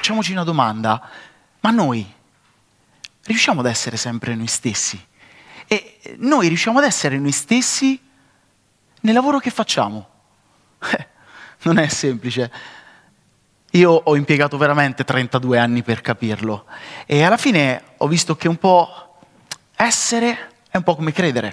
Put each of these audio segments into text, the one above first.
facciamoci una domanda, ma noi riusciamo ad essere sempre noi stessi? E noi riusciamo ad essere noi stessi nel lavoro che facciamo? Eh, non è semplice. Io ho impiegato veramente 32 anni per capirlo e alla fine ho visto che un po' essere è un po' come credere,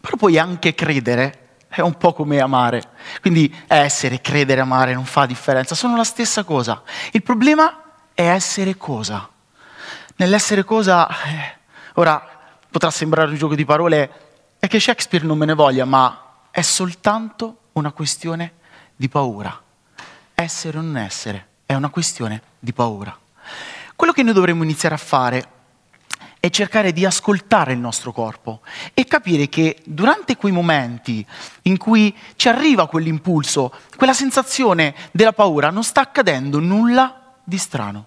però poi anche credere è un po' come amare. Quindi essere, credere, amare non fa differenza, sono la stessa cosa. Il problema è essere cosa. Nell'essere cosa, eh, ora potrà sembrare un gioco di parole, è che Shakespeare non me ne voglia, ma è soltanto una questione di paura. Essere o non essere è una questione di paura. Quello che noi dovremmo iniziare a fare è cercare di ascoltare il nostro corpo e capire che durante quei momenti in cui ci arriva quell'impulso, quella sensazione della paura, non sta accadendo nulla di strano.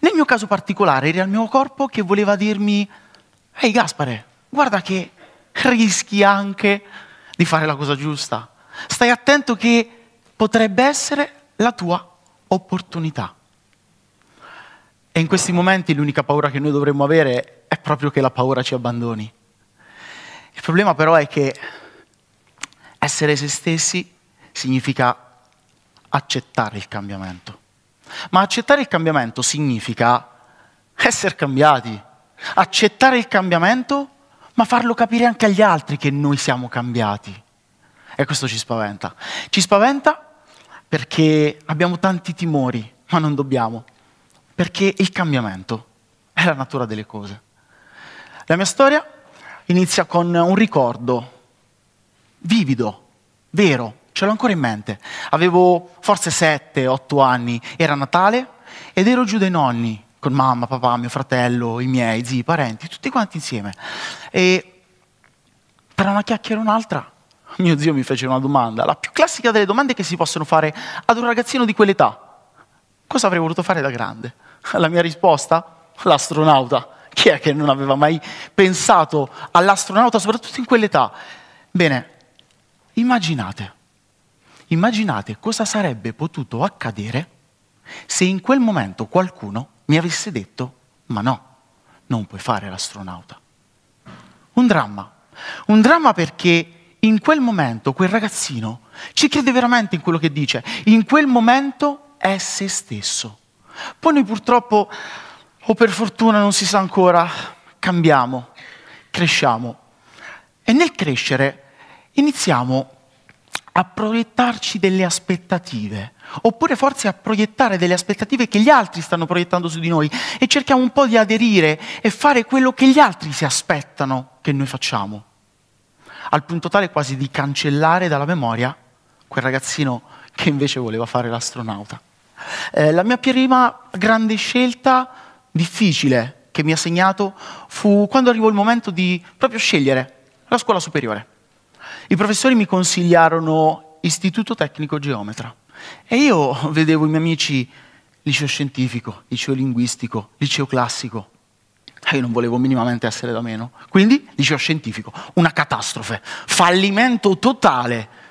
Nel mio caso particolare era il mio corpo che voleva dirmi, ehi Gaspare, guarda che rischi anche di fare la cosa giusta. Stai attento che potrebbe essere la tua opportunità. E in questi momenti l'unica paura che noi dovremmo avere è proprio che la paura ci abbandoni. Il problema però è che essere se stessi significa accettare il cambiamento. Ma accettare il cambiamento significa essere cambiati. Accettare il cambiamento, ma farlo capire anche agli altri che noi siamo cambiati. E questo ci spaventa. Ci spaventa perché abbiamo tanti timori, ma non dobbiamo perché il cambiamento è la natura delle cose. La mia storia inizia con un ricordo vivido, vero, ce l'ho ancora in mente. Avevo forse 7-8 anni, era Natale ed ero giù dai nonni, con mamma, papà, mio fratello, i miei zii, i parenti, tutti quanti insieme. E tra una chiacchiera e un'altra, mio zio mi fece una domanda, la più classica delle domande che si possono fare ad un ragazzino di quell'età cosa avrei voluto fare da grande? La mia risposta? L'astronauta. Chi è che non aveva mai pensato all'astronauta, soprattutto in quell'età? Bene, immaginate, immaginate cosa sarebbe potuto accadere se in quel momento qualcuno mi avesse detto, ma no, non puoi fare l'astronauta. Un dramma, un dramma perché in quel momento quel ragazzino ci crede veramente in quello che dice, in quel momento è se stesso. Poi noi purtroppo, o per fortuna non si sa ancora, cambiamo, cresciamo. E nel crescere iniziamo a proiettarci delle aspettative, oppure forse a proiettare delle aspettative che gli altri stanno proiettando su di noi e cerchiamo un po' di aderire e fare quello che gli altri si aspettano che noi facciamo, al punto tale quasi di cancellare dalla memoria quel ragazzino che invece voleva fare l'astronauta. Eh, la mia prima grande scelta difficile che mi ha segnato fu quando arrivò il momento di proprio scegliere la scuola superiore. I professori mi consigliarono istituto tecnico geometra e io vedevo i miei amici liceo scientifico, liceo linguistico, liceo classico. Eh, io non volevo minimamente essere da meno. Quindi liceo scientifico, una catastrofe, fallimento totale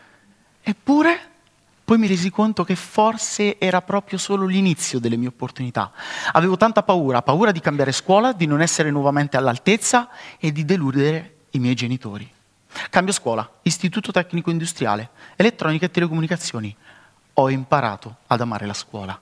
Eppure poi mi resi conto che forse era proprio solo l'inizio delle mie opportunità. Avevo tanta paura, paura di cambiare scuola, di non essere nuovamente all'altezza e di deludere i miei genitori. Cambio scuola, istituto tecnico industriale, elettronica e telecomunicazioni. Ho imparato ad amare la scuola,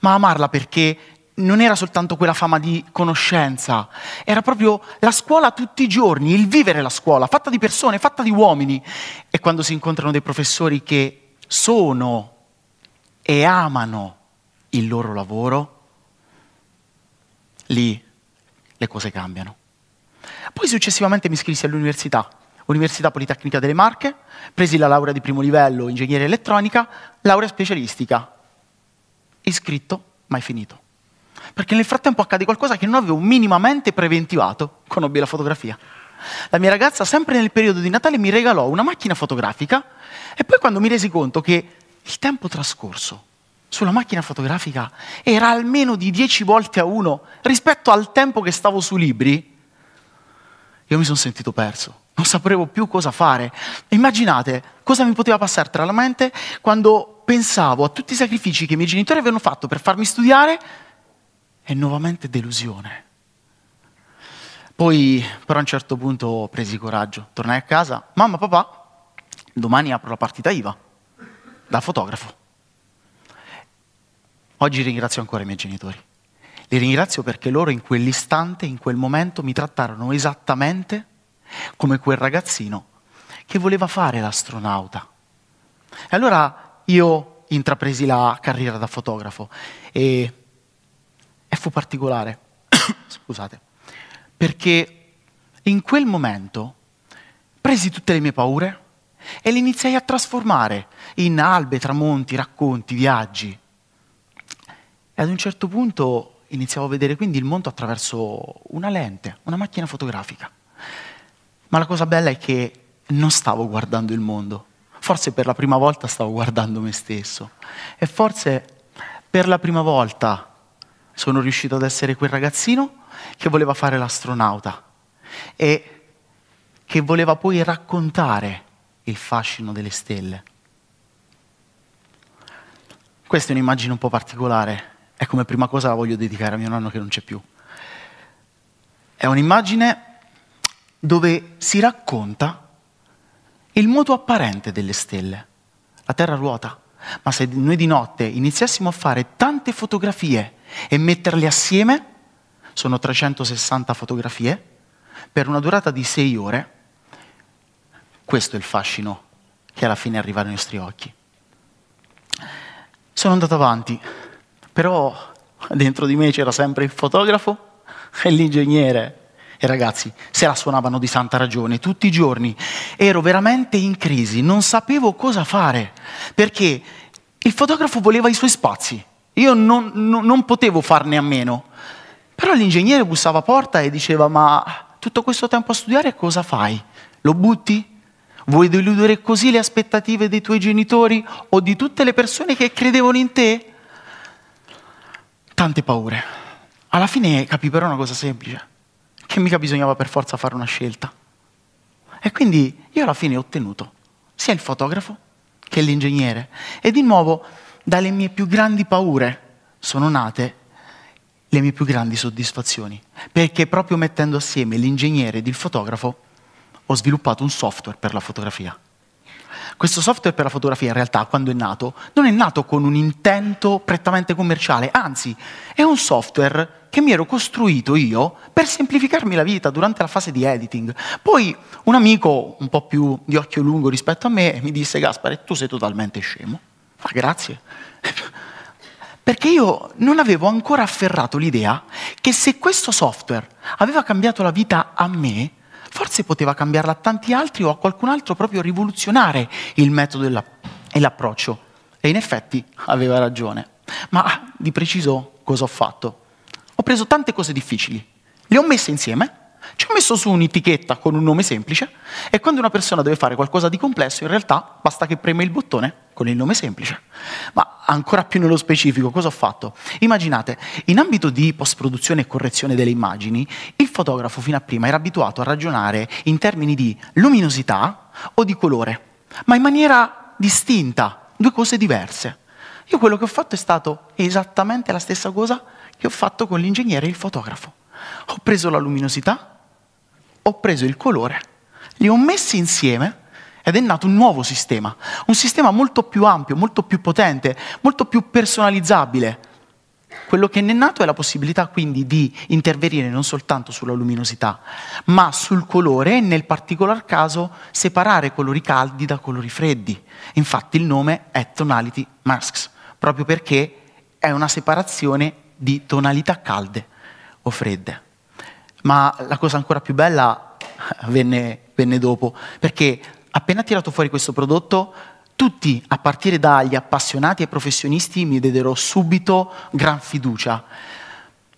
ma amarla perché non era soltanto quella fama di conoscenza, era proprio la scuola tutti i giorni, il vivere la scuola, fatta di persone, fatta di uomini. E quando si incontrano dei professori che sono e amano il loro lavoro, lì le cose cambiano. Poi successivamente mi iscrissi all'università, Università Politecnica delle Marche, presi la laurea di primo livello, ingegneria elettronica, laurea specialistica. Iscritto, mai finito perché nel frattempo accade qualcosa che non avevo minimamente preventivato conobbi la fotografia. La mia ragazza, sempre nel periodo di Natale, mi regalò una macchina fotografica e poi quando mi resi conto che il tempo trascorso sulla macchina fotografica era almeno di 10 volte a 1 rispetto al tempo che stavo su libri, io mi sono sentito perso, non sapevo più cosa fare. Immaginate cosa mi poteva passare tra la mente quando pensavo a tutti i sacrifici che i miei genitori avevano fatto per farmi studiare e nuovamente delusione. Poi però a un certo punto ho preso coraggio, tornai a casa, mamma, papà, domani apro la partita IVA da fotografo. Oggi ringrazio ancora i miei genitori. Li ringrazio perché loro in quell'istante, in quel momento, mi trattarono esattamente come quel ragazzino che voleva fare l'astronauta. E allora io intrapresi la carriera da fotografo e e fu particolare, scusate, perché in quel momento presi tutte le mie paure e le iniziai a trasformare in albe, tramonti, racconti, viaggi. E ad un certo punto iniziavo a vedere quindi il mondo attraverso una lente, una macchina fotografica. Ma la cosa bella è che non stavo guardando il mondo, forse per la prima volta stavo guardando me stesso e forse per la prima volta sono riuscito ad essere quel ragazzino che voleva fare l'astronauta e che voleva poi raccontare il fascino delle stelle. Questa è un'immagine un po' particolare e come prima cosa la voglio dedicare a mio nonno che non c'è più. È un'immagine dove si racconta il moto apparente delle stelle. La Terra ruota, ma se noi di notte iniziassimo a fare tante fotografie e metterle assieme sono 360 fotografie per una durata di 6 ore. Questo è il fascino che alla fine arriva ai nostri occhi. Sono andato avanti, però dentro di me c'era sempre il fotografo e l'ingegnere. E ragazzi, se la suonavano di santa ragione tutti i giorni. Ero veramente in crisi, non sapevo cosa fare, perché il fotografo voleva i suoi spazi, io non, non, non potevo farne a meno. Però l'ingegnere bussava a porta e diceva, ma tutto questo tempo a studiare cosa fai? Lo butti? Vuoi deludere così le aspettative dei tuoi genitori o di tutte le persone che credevano in te? Tante paure. Alla fine capì però una cosa semplice, che mica bisognava per forza fare una scelta. E quindi io alla fine ho ottenuto sia il fotografo che l'ingegnere. E di nuovo dalle mie più grandi paure sono nate le mie più grandi soddisfazioni, perché proprio mettendo assieme l'ingegnere ed il fotografo ho sviluppato un software per la fotografia. Questo software per la fotografia in realtà quando è nato non è nato con un intento prettamente commerciale, anzi è un software che mi ero costruito io per semplificarmi la vita durante la fase di editing. Poi un amico un po' più di occhio lungo rispetto a me mi disse Gaspare tu sei totalmente scemo Ah, grazie. Perché io non avevo ancora afferrato l'idea che se questo software aveva cambiato la vita a me, forse poteva cambiarla a tanti altri o a qualcun altro proprio rivoluzionare il metodo e l'approccio. E in effetti aveva ragione. Ma di preciso cosa ho fatto? Ho preso tante cose difficili, le ho messe insieme, ci ho messo su un'etichetta con un nome semplice e quando una persona deve fare qualcosa di complesso in realtà basta che preme il bottone con il nome semplice. Ma ancora più nello specifico, cosa ho fatto? Immaginate, in ambito di post-produzione e correzione delle immagini, il fotografo fino a prima era abituato a ragionare in termini di luminosità o di colore, ma in maniera distinta, due cose diverse. Io quello che ho fatto è stato esattamente la stessa cosa che ho fatto con l'ingegnere e il fotografo. Ho preso la luminosità, ho preso il colore, li ho messi insieme ed è nato un nuovo sistema, un sistema molto più ampio, molto più potente, molto più personalizzabile. Quello che ne è nato è la possibilità quindi di intervenire non soltanto sulla luminosità, ma sul colore e nel particolar caso separare colori caldi da colori freddi. Infatti il nome è Tonality Masks, proprio perché è una separazione di tonalità calde o fredde. Ma la cosa ancora più bella venne, venne dopo, perché appena tirato fuori questo prodotto, tutti, a partire dagli appassionati e professionisti, mi diedero subito gran fiducia.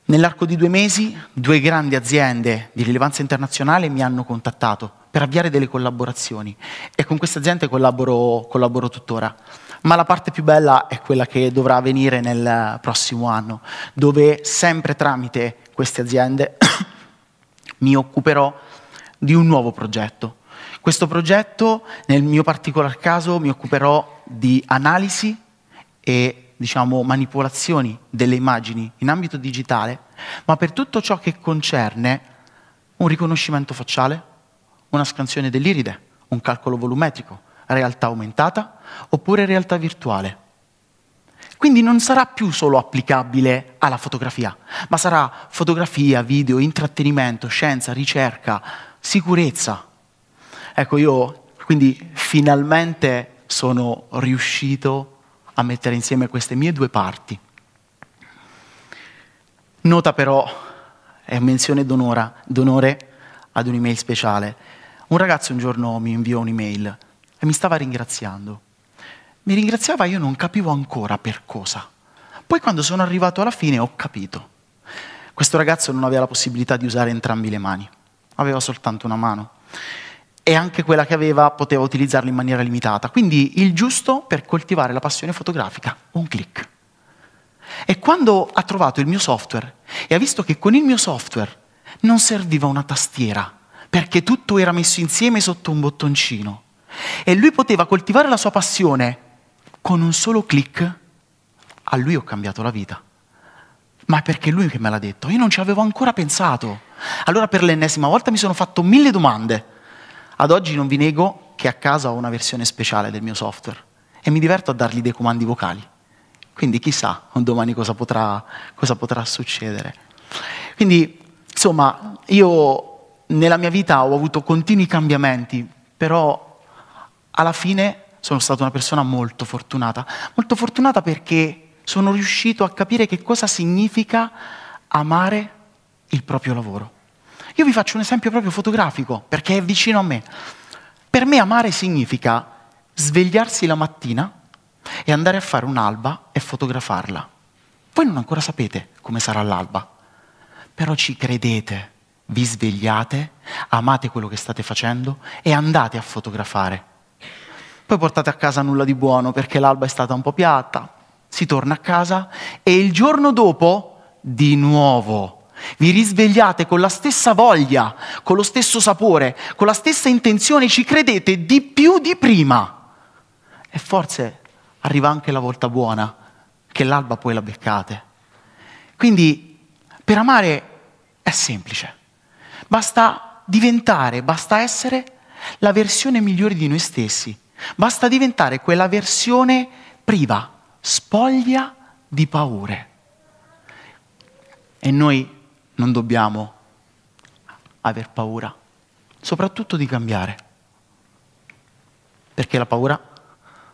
Nell'arco di due mesi, due grandi aziende di rilevanza internazionale mi hanno contattato per avviare delle collaborazioni e con queste aziende collaboro, collaboro tuttora. Ma la parte più bella è quella che dovrà avvenire nel prossimo anno, dove sempre tramite queste aziende mi occuperò di un nuovo progetto, questo progetto, nel mio particolar caso, mi occuperò di analisi e diciamo, manipolazioni delle immagini in ambito digitale, ma per tutto ciò che concerne un riconoscimento facciale, una scansione dell'iride, un calcolo volumetrico, realtà aumentata oppure realtà virtuale. Quindi non sarà più solo applicabile alla fotografia, ma sarà fotografia, video, intrattenimento, scienza, ricerca, sicurezza, Ecco, io quindi finalmente sono riuscito a mettere insieme queste mie due parti. Nota però, è menzione d'onora, d'onore ad un'email speciale. Un ragazzo un giorno mi inviò un'email e mi stava ringraziando. Mi ringraziava, io non capivo ancora per cosa. Poi quando sono arrivato alla fine ho capito. Questo ragazzo non aveva la possibilità di usare entrambi le mani, aveva soltanto una mano e anche quella che aveva poteva utilizzarla in maniera limitata. Quindi il giusto per coltivare la passione fotografica, un click. E quando ha trovato il mio software e ha visto che con il mio software non serviva una tastiera, perché tutto era messo insieme sotto un bottoncino, e lui poteva coltivare la sua passione con un solo click, a lui ho cambiato la vita. Ma è perché lui che me l'ha detto, io non ci avevo ancora pensato. Allora per l'ennesima volta mi sono fatto mille domande ad oggi non vi nego che a casa ho una versione speciale del mio software e mi diverto a dargli dei comandi vocali. Quindi chissà domani cosa potrà, cosa potrà succedere. Quindi, insomma, io nella mia vita ho avuto continui cambiamenti, però alla fine sono stata una persona molto fortunata. Molto fortunata perché sono riuscito a capire che cosa significa amare il proprio lavoro. Io vi faccio un esempio proprio fotografico, perché è vicino a me. Per me amare significa svegliarsi la mattina e andare a fare un'alba e fotografarla. Voi non ancora sapete come sarà l'alba, però ci credete, vi svegliate, amate quello che state facendo e andate a fotografare. Poi portate a casa nulla di buono perché l'alba è stata un po' piatta, si torna a casa e il giorno dopo di nuovo vi risvegliate con la stessa voglia, con lo stesso sapore, con la stessa intenzione, ci credete di più di prima. E forse arriva anche la volta buona, che l'alba poi la beccate. Quindi per amare è semplice, basta diventare, basta essere la versione migliore di noi stessi, basta diventare quella versione priva, spoglia di paure. E noi non dobbiamo aver paura, soprattutto di cambiare, perché la paura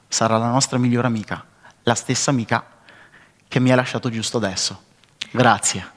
sarà la nostra migliore amica, la stessa amica che mi ha lasciato giusto adesso. Grazie.